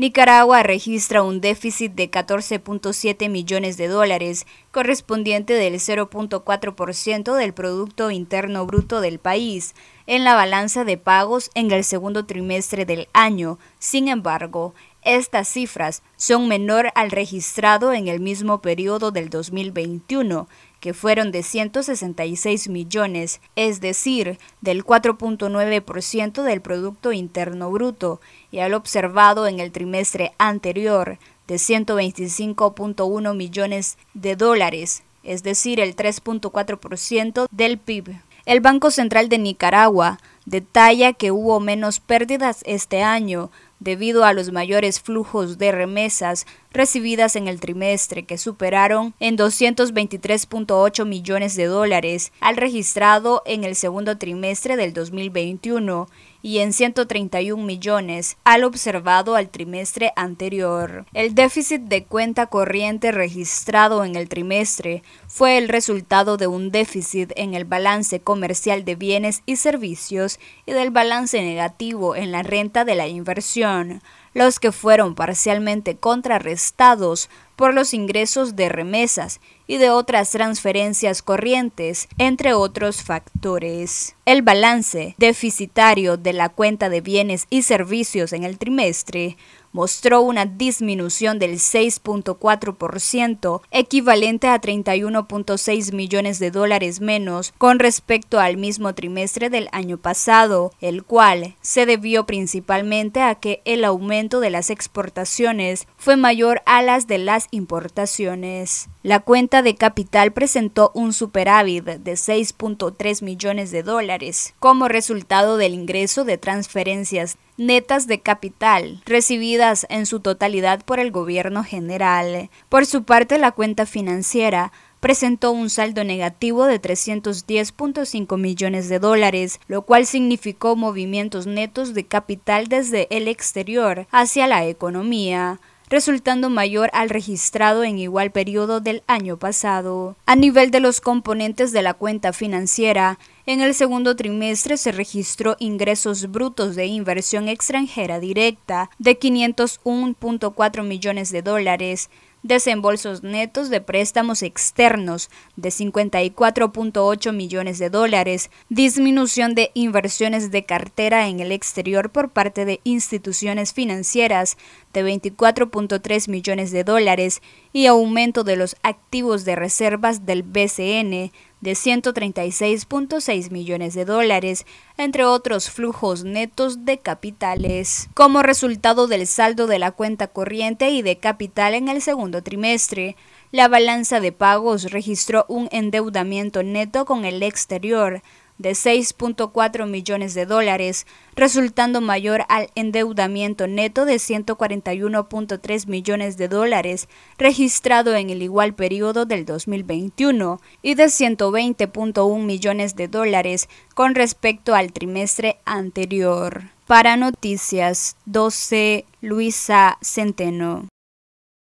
Nicaragua registra un déficit de 14.7 millones de dólares, correspondiente del 0.4% del Producto Interno Bruto del país, en la balanza de pagos en el segundo trimestre del año. Sin embargo, estas cifras son menor al registrado en el mismo periodo del 2021, que fueron de 166 millones, es decir, del 4.9% del producto interno bruto, y al observado en el trimestre anterior de 125.1 millones de dólares, es decir, el 3.4% del PIB. El Banco Central de Nicaragua detalla que hubo menos pérdidas este año debido a los mayores flujos de remesas recibidas en el trimestre que superaron en 223.8 millones de dólares al registrado en el segundo trimestre del 2021 y en 131 millones al observado al trimestre anterior. El déficit de cuenta corriente registrado en el trimestre fue el resultado de un déficit en el balance comercial de bienes y servicios y del balance negativo en la renta de la inversión, los que fueron parcialmente contrarrestados por los ingresos de remesas y de otras transferencias corrientes, entre otros factores. El balance deficitario de la cuenta de bienes y servicios en el trimestre mostró una disminución del 6.4%, equivalente a 31.6 millones de dólares menos con respecto al mismo trimestre del año pasado, el cual se debió principalmente a que el aumento de las exportaciones fue mayor a las de las importaciones. La cuenta de capital presentó un superávit de 6.3 millones de dólares como resultado del ingreso de transferencias netas de capital, recibidas en su totalidad por el gobierno general. Por su parte, la cuenta financiera presentó un saldo negativo de 310.5 millones de dólares, lo cual significó movimientos netos de capital desde el exterior hacia la economía resultando mayor al registrado en igual periodo del año pasado. A nivel de los componentes de la cuenta financiera, en el segundo trimestre se registró ingresos brutos de inversión extranjera directa de 501.4 millones de dólares, desembolsos netos de préstamos externos de 54.8 millones de dólares, disminución de inversiones de cartera en el exterior por parte de instituciones financieras de 24.3 millones de dólares y aumento de los activos de reservas del BCN de 136.6 millones de dólares, entre otros flujos netos de capitales, como resultado del saldo de la cuenta corriente y de capital en el segundo trimestre. La balanza de pagos registró un endeudamiento neto con el exterior de 6.4 millones de dólares, resultando mayor al endeudamiento neto de 141.3 millones de dólares registrado en el igual periodo del 2021 y de 120.1 millones de dólares con respecto al trimestre anterior. Para Noticias 12, Luisa Centeno.